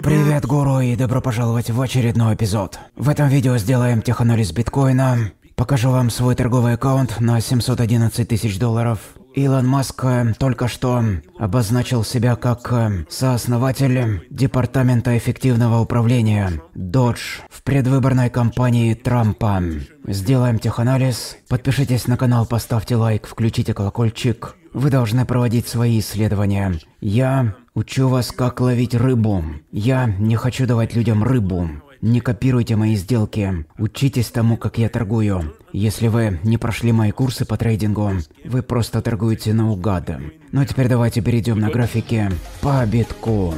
Привет, гуру, и добро пожаловать в очередной эпизод. В этом видео сделаем теханализ биткоина, покажу вам свой торговый аккаунт на 711 тысяч долларов. Илон Маск э, только что обозначил себя как э, сооснователь Департамента эффективного управления Dodge в предвыборной кампании Трампа. Сделаем теханализ. Подпишитесь на канал, поставьте лайк, включите колокольчик. Вы должны проводить свои исследования. Я Учу вас, как ловить рыбу. Я не хочу давать людям рыбу. Не копируйте мои сделки. Учитесь тому, как я торгую. Если вы не прошли мои курсы по трейдингу, вы просто торгуете наугад. Ну а теперь давайте перейдем на графики по битку.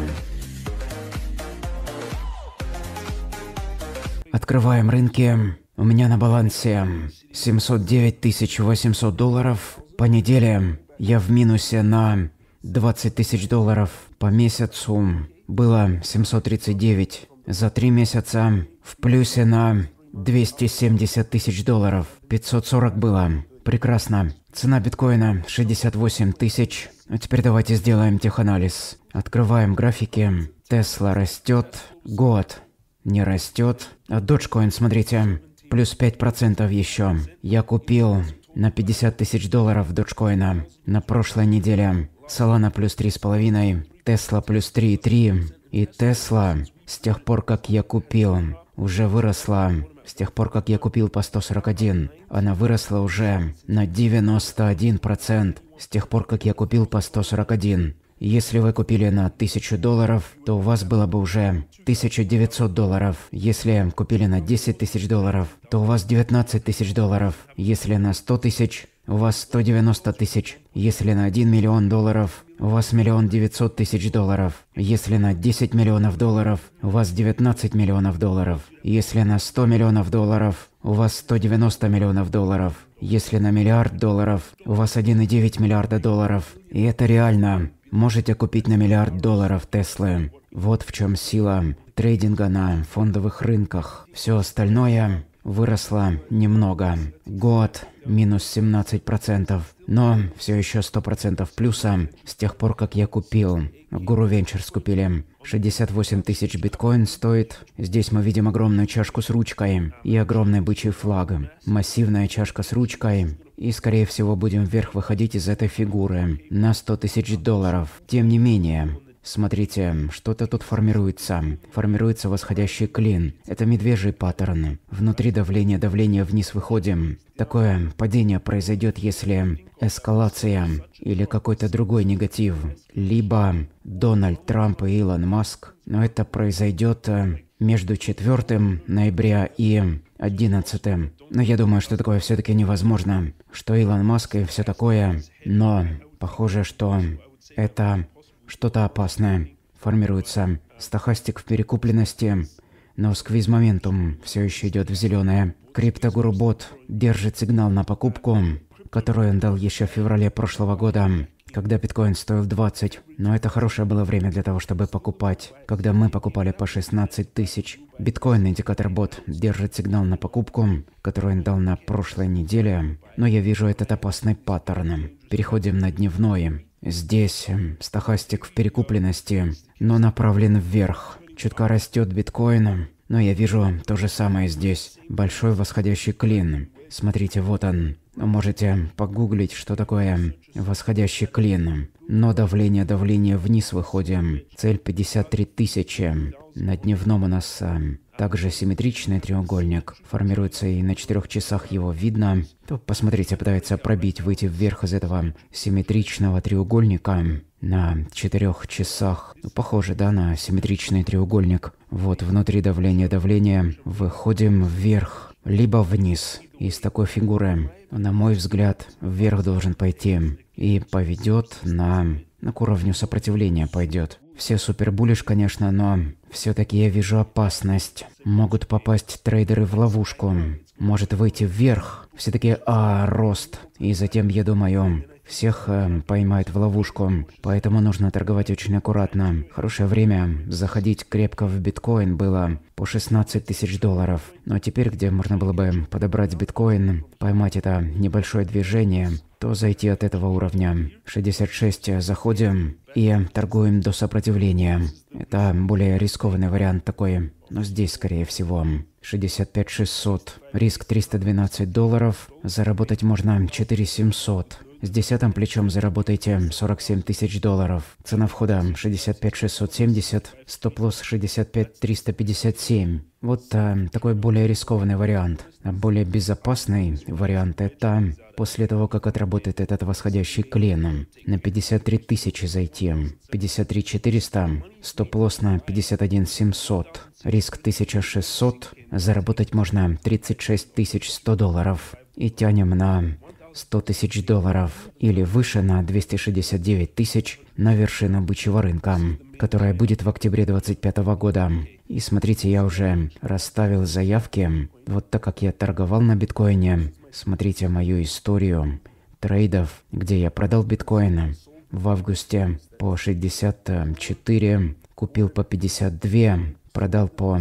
Открываем рынки. У меня на балансе 709 800 долларов. По неделе я в минусе на 20 тысяч долларов по месяцу было 739. За три месяца в плюсе на 270 тысяч долларов. 540 было. Прекрасно. Цена биткоина 68 тысяч. А теперь давайте сделаем теханализ. Открываем графики. Тесла растет. Год не растет. А Dogecoin, смотрите, плюс 5% еще. Я купил на 50 тысяч долларов доджкоина. На прошлой неделе Solana плюс 3,5, Tesla плюс 3,3 и Tesla с тех пор, как я купил, уже выросла. С тех пор, как я купил по 141, она выросла уже на 91%. С тех пор, как я купил по 141. Если вы купили на 1000 долларов, то у вас было бы уже 1900 долларов. Если купили на 10 тысяч долларов, то у вас 19 тысяч долларов. Если на 100 тысяч, у вас 190 тысяч. Если на 1 миллион долларов, у вас миллион девятьсот тысяч долларов. Если на 10 миллионов долларов, у вас 19 миллионов долларов. Если на 100 миллионов долларов, у вас 190 миллионов долларов. Если на миллиард долларов, у вас 1,9 миллиарда долларов. И это реально. Можете купить на миллиард долларов Теслы. Вот в чем сила трейдинга на фондовых рынках. Все остальное выросло немного. Год минус 17%, но все еще 100% плюса с тех пор, как я купил. Гуру Венчурс купили. 68 тысяч биткоин стоит. Здесь мы видим огромную чашку с ручкой и огромный бычий флаг. Массивная чашка с ручкой и, скорее всего, будем вверх выходить из этой фигуры на 100 тысяч долларов. Тем не менее, Смотрите, что-то тут формируется. Формируется восходящий клин. Это медвежий паттерн. Внутри давления давление вниз выходим. Такое падение произойдет, если эскалация или какой-то другой негатив. Либо Дональд Трамп и Илон Маск. Но это произойдет э, между 4 ноября и 11. Но я думаю, что такое все-таки невозможно, что Илон Маск и все такое, но похоже, что это что-то опасное. Формируется стахастик в перекупленности, но сквиз-моментум все еще идет в зеленое. Криптогуру Бот держит сигнал на покупку, который он дал еще в феврале прошлого года когда биткоин стоил 20, но это хорошее было время для того, чтобы покупать. Когда мы покупали по 16 тысяч, биткоин индикатор бот держит сигнал на покупку, который он дал на прошлой неделе, но я вижу этот опасный паттерн. Переходим на дневной. Здесь эм, стахастик в перекупленности, но направлен вверх. Чутка растет биткоин, но я вижу то же самое здесь. Большой восходящий клин. Смотрите, вот он. Можете погуглить, что такое восходящий клин. Но давление, давление вниз выходим. Цель 53 тысячи. На дневном у нас э, также симметричный треугольник. Формируется и на четырех часах его видно. То, посмотрите, пытается пробить, выйти вверх из этого симметричного треугольника на четырех часах. Ну, похоже, да, на симметричный треугольник. Вот внутри давление, давление. Выходим вверх, либо вниз. Из такой фигуры на мой взгляд, вверх должен пойти и поведет на, на к уровню сопротивления пойдет. Все супербулиш, конечно, но все-таки я вижу опасность. Могут попасть трейдеры в ловушку. Может выйти вверх. Все-таки а, рост. И затем я думаю, всех э, поймает в ловушку. Поэтому нужно торговать очень аккуратно. Хорошее время заходить крепко в биткоин было по 16 тысяч долларов. Но теперь, где можно было бы подобрать биткоин, поймать это небольшое движение, то зайти от этого уровня. 66 э, заходим и торгуем до сопротивления. Это более рискованный вариант такой, но здесь скорее всего. 65 600, риск 312 долларов, заработать можно 4 700. С десятым плечом заработайте 47 тысяч долларов. Цена входа 65 670, стоп-лосс 65 357. Вот э, такой более рискованный вариант. А более безопасный вариант – это после того, как отработает этот восходящий клен. На 53 тысячи зайти. 53 400, стоп-лосс на 51 700. Риск 1600, заработать можно 36 100 долларов. И тянем на 100 тысяч долларов или выше на 269 тысяч на вершину бычьего рынка, которая будет в октябре 2025 года. И смотрите, я уже расставил заявки, вот так как я торговал на биткоине. Смотрите мою историю трейдов, где я продал биткоины в августе по 64, купил по 52, продал по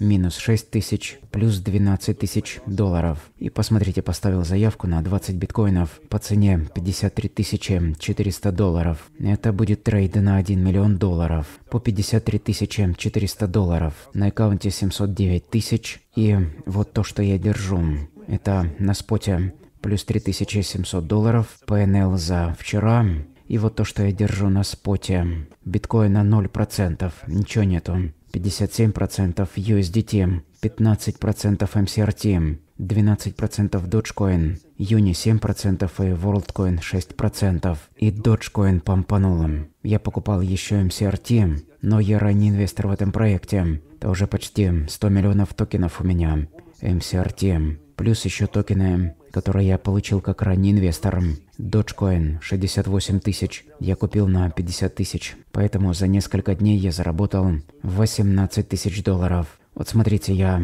минус 6 тысяч, плюс 12 тысяч долларов. И посмотрите, поставил заявку на 20 биткоинов по цене 53 400 долларов. Это будет трейд на 1 миллион долларов по 53 400 долларов. На аккаунте 709 тысяч. И вот то, что я держу. Это на споте плюс 3700 долларов, PNL за вчера, и вот то, что я держу на споте. Биткоина 0%, ничего нету. 57% USDT, 15% MCRT, 12% Dogecoin, Юни 7% и WorldCoin 6%. И Dogecoin помпануло. Я покупал еще MCRT, эм эм, но я ранний инвестор в этом проекте. Это уже почти 100 миллионов токенов у меня. MCRT. Эм плюс еще токены который я получил как ранний инвестор. Dogecoin 68 тысяч. Я купил на 50 тысяч. Поэтому за несколько дней я заработал 18 тысяч долларов. Вот смотрите, я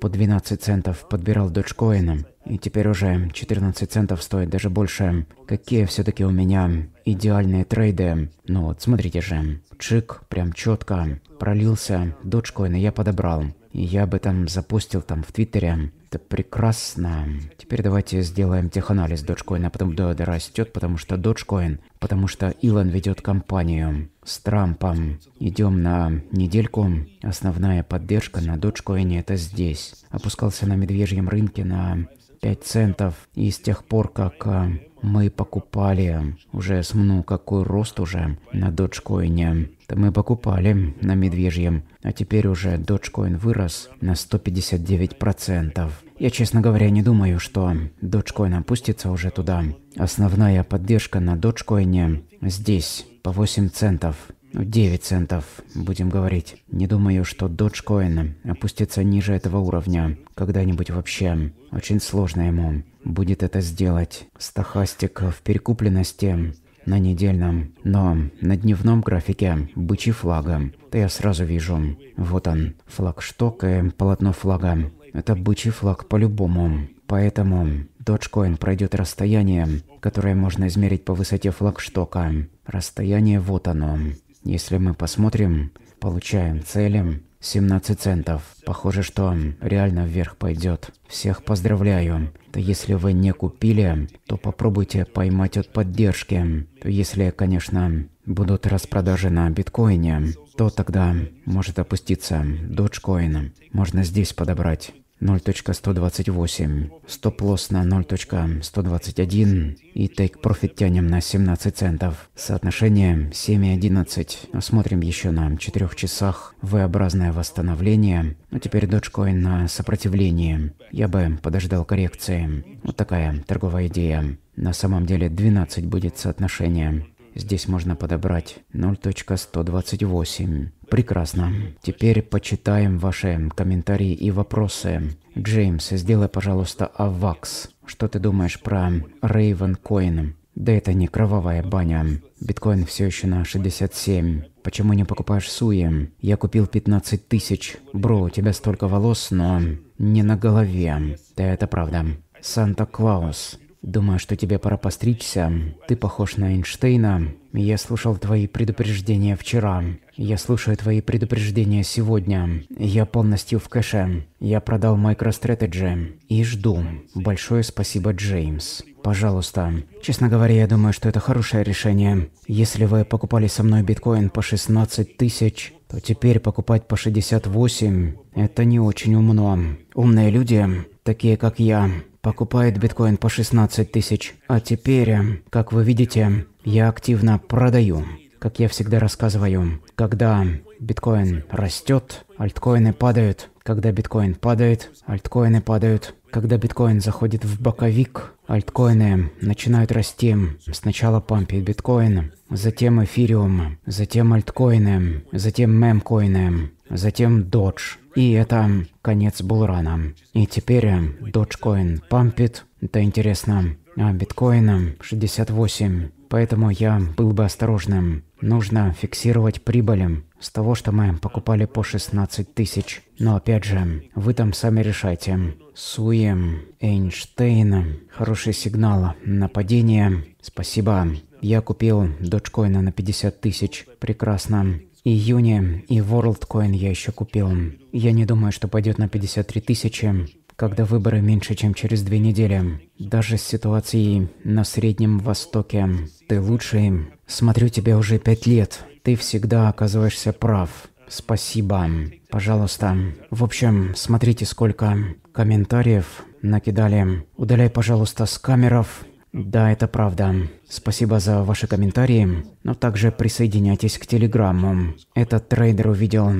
по 12 центов подбирал доджкоина, и теперь уже 14 центов стоит даже больше. Какие все таки у меня идеальные трейды. Ну вот, смотрите же. Чик, прям четко пролился. Доджкоина я подобрал я об этом запустил там в Твиттере. Это прекрасно. Теперь давайте сделаем теханализ доджкоина, потом да, да растет, потому что доджкоин, потому что Илон ведет компанию с Трампом. Идем на недельку. Основная поддержка на доджкоине это здесь. Опускался на медвежьем рынке на 5 центов. И с тех пор, как э, мы покупали уже с ну какой рост уже на доджкоине. То мы покупали на медвежьем, а теперь уже доджкоин вырос на 159%. Я, честно говоря, не думаю, что доджкоин опустится уже туда. Основная поддержка на доджкоине здесь, по 8 центов. 9 ну, центов, будем говорить. Не думаю, что Dogecoin опустится ниже этого уровня. Когда-нибудь вообще. Очень сложно ему будет это сделать. Стахастик в перекупленности на недельном, но на дневном графике бычьи флага. Да я сразу вижу. Вот он, флагшток и полотно флага. Это бычий флаг по-любому. Поэтому Dogecoin пройдет расстояние, которое можно измерить по высоте флагштока. Расстояние вот оно. Если мы посмотрим, получаем цели, 17 центов. Похоже, что реально вверх пойдет. Всех поздравляю. Да, если вы не купили, то попробуйте поймать от поддержки. если, конечно, будут распродажи на биткоине, то тогда может опуститься Dogecoin. Можно здесь подобрать. 0.128, стоп-лосс на 0.121 и тейк-профит тянем на 17 центов. Соотношение 7.11. Смотрим еще на 4 часах V-образное восстановление. Ну теперь Dogecoin на сопротивлении. Я бы подождал коррекции. Вот такая торговая идея. На самом деле 12 будет соотношение. Здесь можно подобрать 0.128. Прекрасно. Теперь почитаем ваши комментарии и вопросы. Джеймс, сделай, пожалуйста, авакс. Что ты думаешь про Рейвен Коин? Да это не кровавая баня. Биткоин все еще на 67. Почему не покупаешь суи? Я купил 15 тысяч. Бро, у тебя столько волос, но не на голове. Да это правда. Санта-Клаус. Думаю, что тебе пора постричься. Ты похож на Эйнштейна. Я слушал твои предупреждения вчера. Я слушаю твои предупреждения сегодня. Я полностью в кэше. Я продал MicroStrategy. И жду. Большое спасибо, Джеймс. Пожалуйста. Честно говоря, я думаю, что это хорошее решение. Если вы покупали со мной биткоин по 16 тысяч, то теперь покупать по 68 – это не очень умно. Умные люди, такие как я, покупает биткоин по 16 тысяч. А теперь, э, как вы видите, я активно продаю. Как я всегда рассказываю, когда биткоин растет, альткоины падают. Когда биткоин падает, альткоины падают. Когда биткоин заходит в боковик, альткоины начинают расти. Сначала пампит биткоин, затем эфириум, затем альткоины, затем мемкоины, затем Додж. И это конец Булрана. И теперь э, Dogecoin пампит. Это интересно. А биткоина 68. Э, Поэтому я был бы осторожным. Нужно фиксировать прибыль э, с того, что мы покупали по 16 тысяч. Но опять же, вы там сами решайте. Суем, Эйнштейн, хороший сигнал, нападение, спасибо. Я купил доджкоина на 50 тысяч, прекрасно июне, и WorldCoin я еще купил. Я не думаю, что пойдет на 53 тысячи, когда выборы меньше, чем через две недели. Даже с ситуацией на Среднем Востоке. Ты лучший. Смотрю тебя уже пять лет. Ты всегда оказываешься прав. Спасибо. Пожалуйста. В общем, смотрите, сколько комментариев накидали. Удаляй, пожалуйста, с камеров да, это правда. Спасибо за ваши комментарии, но также присоединяйтесь к Телеграмму. Этот трейдер увидел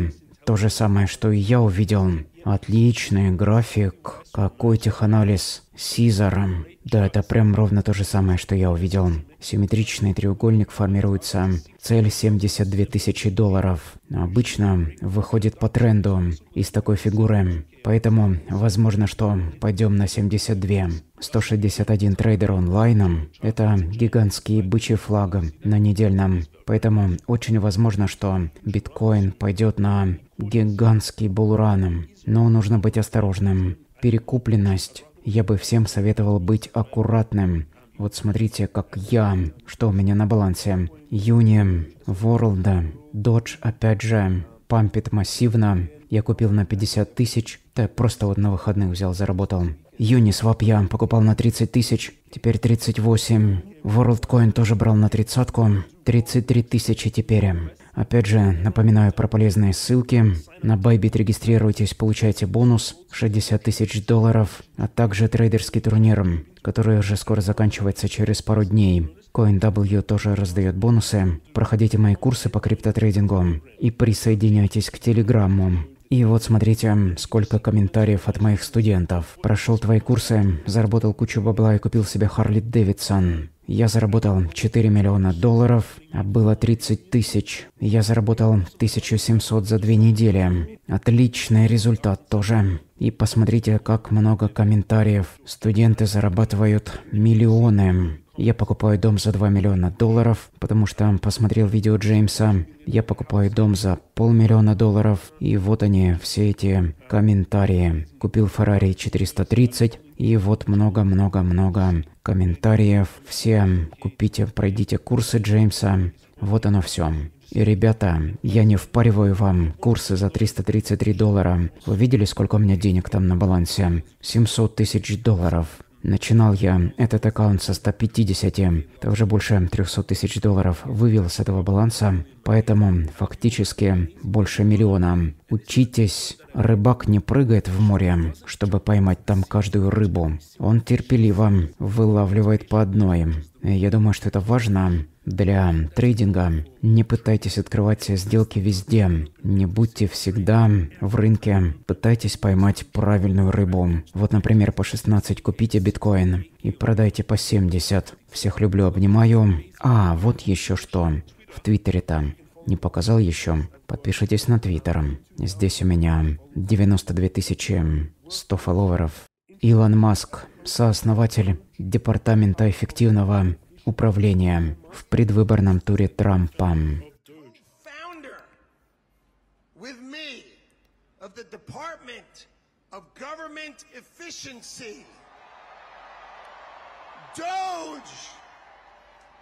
то же самое, что и я увидел. Отличный график. Какой теханализ Сизара. Да, это прям ровно то же самое, что я увидел. Симметричный треугольник формируется. Цель 72 тысячи долларов. Обычно выходит по тренду из такой фигуры. Поэтому, возможно, что пойдем на 72. 161 трейдер онлайном – это гигантский бычий флаг на недельном. Поэтому очень возможно, что биткоин пойдет на гигантский булран. Но нужно быть осторожным. Перекупленность. Я бы всем советовал быть аккуратным. Вот смотрите, как я, что у меня на балансе. Юни, Ворлда, Додж опять же, пампит массивно. Я купил на 50 тысяч, да просто вот на выходных взял, заработал. Юни свап я покупал на 30 тысяч, теперь 38. WorldCoin тоже брал на тридцатку, 33 тысячи теперь. Опять же, напоминаю про полезные ссылки. На Bybit регистрируйтесь, получайте бонус 60 тысяч долларов, а также трейдерский турнир, который уже скоро заканчивается через пару дней. CoinW тоже раздает бонусы. Проходите мои курсы по криптотрейдингу и присоединяйтесь к Телеграмму. И вот смотрите, сколько комментариев от моих студентов. Прошел твои курсы, заработал кучу бабла и купил себе Харли Дэвидсон. Я заработал 4 миллиона долларов, а было 30 тысяч. Я заработал 1700 за две недели. Отличный результат тоже. И посмотрите, как много комментариев. Студенты зарабатывают миллионы. Я покупаю дом за 2 миллиона долларов, потому что посмотрел видео Джеймса. Я покупаю дом за полмиллиона долларов. И вот они, все эти комментарии. Купил Ferrari 430. И вот много-много-много комментариев, всем. купите, пройдите курсы Джеймса. Вот оно все. И, ребята, я не впариваю вам курсы за 333 доллара. Вы видели, сколько у меня денег там на балансе? 700 тысяч долларов. Начинал я этот аккаунт со 150, это уже больше 300 тысяч долларов вывел с этого баланса, поэтому фактически больше миллиона. Учитесь, рыбак не прыгает в море, чтобы поймать там каждую рыбу. Он терпеливо вылавливает по одной. Я думаю, что это важно, для трейдинга. Не пытайтесь открывать сделки везде. Не будьте всегда в рынке. Пытайтесь поймать правильную рыбу. Вот, например, по 16 купите биткоин и продайте по 70. Всех люблю, обнимаю. А, вот еще что. В Твиттере там. Не показал еще? Подпишитесь на Твиттер. Здесь у меня 92 тысячи, 100 фолловеров. Илон Маск, сооснователь Департамента эффективного управления в предвыборном туре Трампа.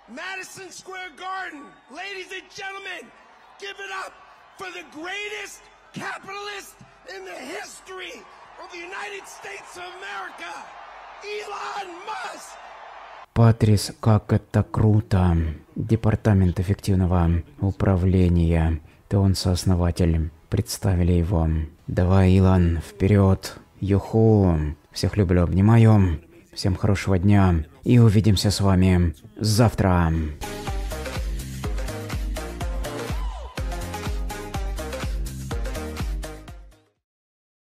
Madison Square Garden, ladies and gentlemen, give it up for the greatest capitalist in the history of the United States of America, Elon Musk. Патрис, как это круто. Департамент эффективного управления. Ты он сооснователь. Представили его. Давай, Илон, вперед. Юху. Всех люблю, обнимаю. Всем хорошего дня. И увидимся с вами завтра.